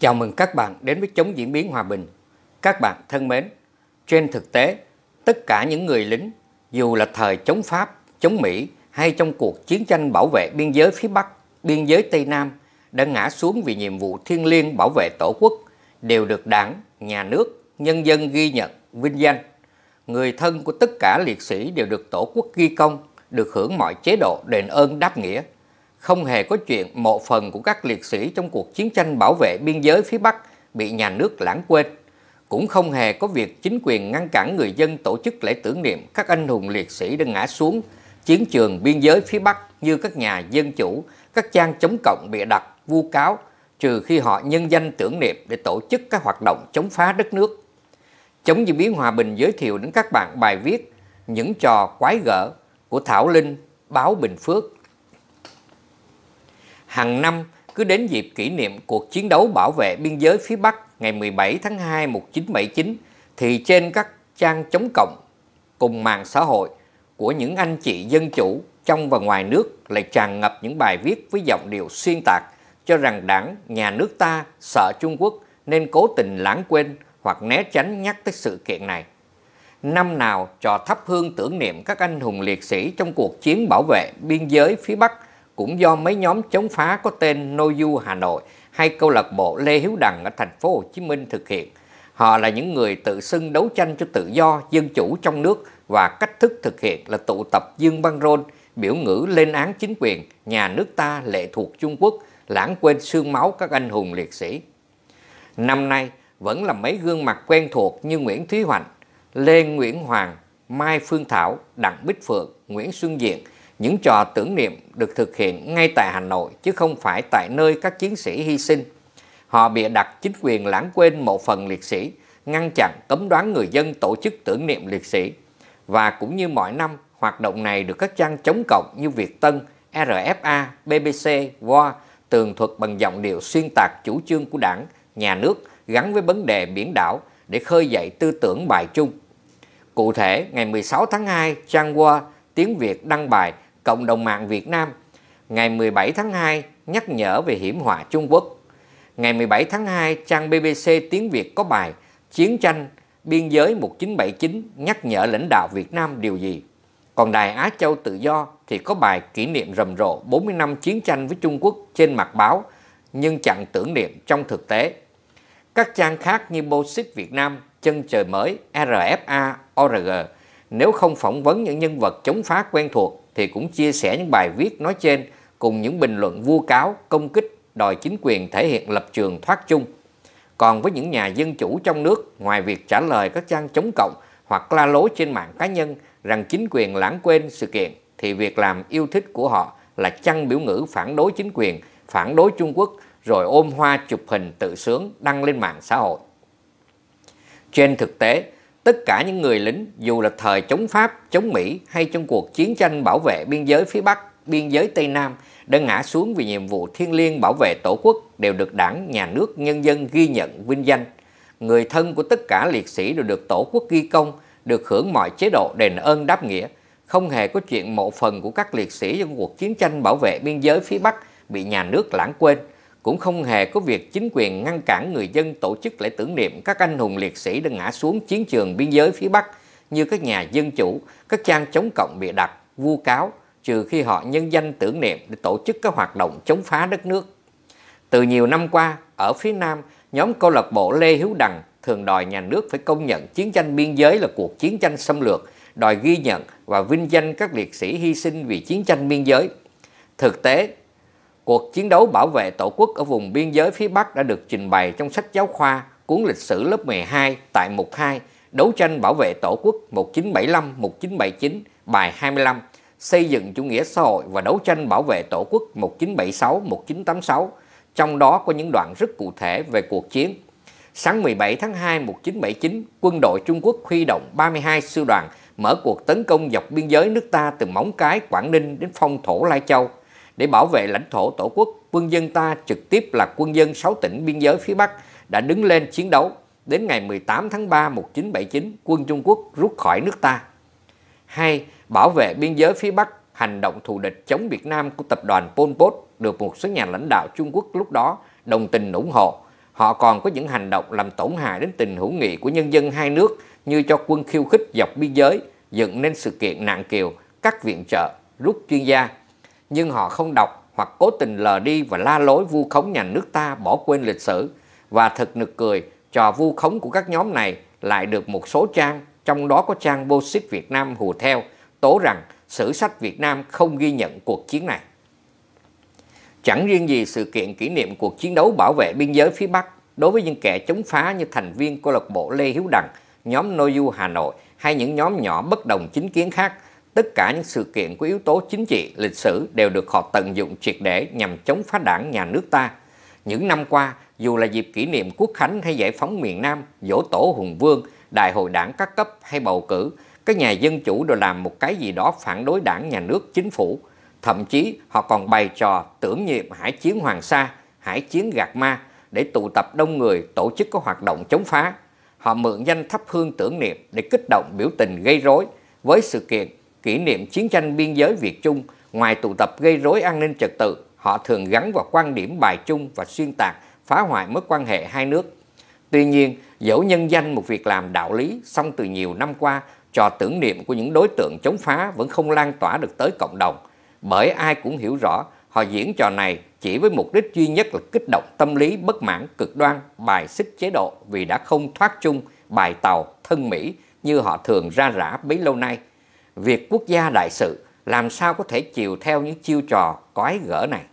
Chào mừng các bạn đến với Chống Diễn biến Hòa bình. Các bạn thân mến, trên thực tế, tất cả những người lính, dù là thời chống Pháp, chống Mỹ hay trong cuộc chiến tranh bảo vệ biên giới phía Bắc, biên giới Tây Nam, đã ngã xuống vì nhiệm vụ thiêng liêng bảo vệ Tổ quốc, đều được đảng, nhà nước, nhân dân ghi nhận, vinh danh. Người thân của tất cả liệt sĩ đều được Tổ quốc ghi công, được hưởng mọi chế độ đền ơn đáp nghĩa không hề có chuyện mộ phần của các liệt sĩ trong cuộc chiến tranh bảo vệ biên giới phía Bắc bị nhà nước lãng quên. Cũng không hề có việc chính quyền ngăn cản người dân tổ chức lễ tưởng niệm các anh hùng liệt sĩ đã ngã xuống chiến trường biên giới phía Bắc như các nhà dân chủ, các trang chống cộng bịa đặt, vu cáo, trừ khi họ nhân danh tưởng niệm để tổ chức các hoạt động chống phá đất nước. Chống diễn biến hòa bình giới thiệu đến các bạn bài viết Những trò quái gở của Thảo Linh, báo Bình Phước hàng năm cứ đến dịp kỷ niệm cuộc chiến đấu bảo vệ biên giới phía Bắc ngày 17 tháng 2 1979 thì trên các trang chống cộng cùng mạng xã hội của những anh chị dân chủ trong và ngoài nước lại tràn ngập những bài viết với giọng điệu xuyên tạc cho rằng đảng, nhà nước ta sợ Trung Quốc nên cố tình lãng quên hoặc né tránh nhắc tới sự kiện này. Năm nào trò thắp hương tưởng niệm các anh hùng liệt sĩ trong cuộc chiến bảo vệ biên giới phía Bắc – cũng do mấy nhóm chống phá có tên Noju Hà Nội hay câu lạc bộ Lê Hiếu Đằng ở thành phố Hồ Chí Minh thực hiện. Họ là những người tự xưng đấu tranh cho tự do, dân chủ trong nước và cách thức thực hiện là tụ tập dương băng rôn, biểu ngữ lên án chính quyền, nhà nước ta lệ thuộc Trung Quốc, lãng quên xương máu các anh hùng liệt sĩ. Năm nay vẫn là mấy gương mặt quen thuộc như Nguyễn Thúy Hoành, Lê Nguyễn Hoàng, Mai Phương Thảo, Đặng Bích Phượng, Nguyễn Xuân Diện – những trò tưởng niệm được thực hiện ngay tại Hà Nội chứ không phải tại nơi các chiến sĩ hy sinh. Họ bịa đặt chính quyền lãng quên một phần liệt sĩ, ngăn chặn cấm đoán người dân tổ chức tưởng niệm liệt sĩ. Và cũng như mọi năm, hoạt động này được các trang chống cộng như Việt Tân, RFA, BBC, VOA tường thuật bằng giọng điệu xuyên tạc chủ trương của đảng, nhà nước gắn với vấn đề biển đảo để khơi dậy tư tưởng bài chung. Cụ thể, ngày 16 tháng 2, Trang Hoa tiếng Việt đăng bài cộng đồng mạng Việt Nam ngày 17 tháng 2 nhắc nhở về hiểm họa Trung Quốc. Ngày 17 tháng 2, trang BBC tiếng Việt có bài Chiến tranh biên giới 1979 nhắc nhở lãnh đạo Việt Nam điều gì? Còn Đài Á Châu Tự Do thì có bài kỷ niệm rầm rộ 40 năm chiến tranh với Trung Quốc trên mặt báo nhưng chẳng tưởng niệm trong thực tế. Các trang khác như Bosit Việt Nam, Chân Trời Mới, RFA, ORG nếu không phỏng vấn những nhân vật chống phá quen thuộc thì cũng chia sẻ những bài viết nói trên cùng những bình luận vu cáo, công kích, đòi chính quyền thể hiện lập trường thoát chung. Còn với những nhà dân chủ trong nước, ngoài việc trả lời các trang chống cộng hoặc la lối trên mạng cá nhân rằng chính quyền lãng quên sự kiện, thì việc làm yêu thích của họ là chăng biểu ngữ phản đối chính quyền, phản đối Trung Quốc, rồi ôm hoa chụp hình tự sướng đăng lên mạng xã hội. Trên thực tế, tất cả những người lính dù là thời chống Pháp, chống Mỹ hay trong cuộc chiến tranh bảo vệ biên giới phía Bắc, biên giới Tây Nam đã ngã xuống vì nhiệm vụ thiêng liêng bảo vệ Tổ quốc đều được đảng, nhà nước, nhân dân ghi nhận, vinh danh. Người thân của tất cả liệt sĩ đều được Tổ quốc ghi công, được hưởng mọi chế độ đền ơn đáp nghĩa. Không hề có chuyện mộ phần của các liệt sĩ trong cuộc chiến tranh bảo vệ biên giới phía Bắc bị nhà nước lãng quên cũng không hề có việc chính quyền ngăn cản người dân tổ chức lễ tưởng niệm các anh hùng liệt sĩ đã ngã xuống chiến trường biên giới phía Bắc như các nhà dân chủ, các trang chống cộng bị đặt, vu cáo, trừ khi họ nhân danh tưởng niệm để tổ chức các hoạt động chống phá đất nước. Từ nhiều năm qua, ở phía Nam, nhóm câu lạc bộ Lê Hiếu Đằng thường đòi nhà nước phải công nhận chiến tranh biên giới là cuộc chiến tranh xâm lược, đòi ghi nhận và vinh danh các liệt sĩ hy sinh vì chiến tranh biên giới. Thực tế, Cuộc chiến đấu bảo vệ Tổ quốc ở vùng biên giới phía Bắc đã được trình bày trong sách giáo khoa cuốn lịch sử lớp 12 tại mục 2 Đấu tranh bảo vệ Tổ quốc 1975-1979 bài 25 Xây dựng chủ nghĩa xã hội và đấu tranh bảo vệ Tổ quốc 1976-1986 trong đó có những đoạn rất cụ thể về cuộc chiến. Sáng 17 tháng 2 1979, quân đội Trung Quốc huy động 32 sư đoàn mở cuộc tấn công dọc biên giới nước ta từ Móng Cái, Quảng Ninh đến Phong Thổ Lai Châu – để bảo vệ lãnh thổ tổ quốc, quân dân ta trực tiếp là quân dân 6 tỉnh biên giới phía Bắc đã đứng lên chiến đấu. Đến ngày 18 tháng 3 1979, quân Trung Quốc rút khỏi nước ta. 2. Bảo vệ biên giới phía Bắc, hành động thù địch chống Việt Nam của tập đoàn Pol Pot được một số nhà lãnh đạo Trung Quốc lúc đó đồng tình ủng hộ. Họ còn có những hành động làm tổn hại đến tình hữu nghị của nhân dân hai nước như cho quân khiêu khích dọc biên giới, dựng nên sự kiện nạn kiều, cắt viện trợ, rút chuyên gia, nhưng họ không đọc hoặc cố tình lờ đi và la lối vu khống nhà nước ta bỏ quên lịch sử. Và thật nực cười, trò vu khống của các nhóm này lại được một số trang, trong đó có trang Boxit Việt Nam hù theo, tố rằng sử sách Việt Nam không ghi nhận cuộc chiến này. Chẳng riêng gì sự kiện kỷ niệm cuộc chiến đấu bảo vệ biên giới phía Bắc đối với những kẻ chống phá như thành viên câu lạc bộ Lê Hiếu Đằng, nhóm Nô Noju Hà Nội hay những nhóm nhỏ bất đồng chính kiến khác – tất cả những sự kiện có yếu tố chính trị, lịch sử đều được họ tận dụng triệt để nhằm chống phá đảng nhà nước ta. Những năm qua, dù là dịp kỷ niệm quốc khánh hay giải phóng miền Nam, dỗ tổ hùng vương, đại hội đảng các cấp hay bầu cử, các nhà dân chủ đều làm một cái gì đó phản đối đảng nhà nước chính phủ. Thậm chí họ còn bày trò tưởng nhiệm hải chiến Hoàng Sa, hải chiến Gạt Ma để tụ tập đông người tổ chức các hoạt động chống phá. Họ mượn danh thắp hương tưởng niệm để kích động biểu tình gây rối với sự kiện kỷ niệm chiến tranh biên giới Việt Trung, ngoài tụ tập gây rối an ninh trật tự, họ thường gắn vào quan điểm bài chung và xuyên tạc, phá hoại mối quan hệ hai nước. Tuy nhiên, dẫu nhân danh một việc làm đạo lý, song từ nhiều năm qua, trò tưởng niệm của những đối tượng chống phá vẫn không lan tỏa được tới cộng đồng, bởi ai cũng hiểu rõ họ diễn trò này chỉ với mục đích duy nhất là kích động tâm lý bất mãn cực đoan, bài xích chế độ vì đã không thoát chung bài tàu thân Mỹ như họ thường ra rã bấy lâu nay việc quốc gia đại sự làm sao có thể chiều theo những chiêu trò cói gỡ này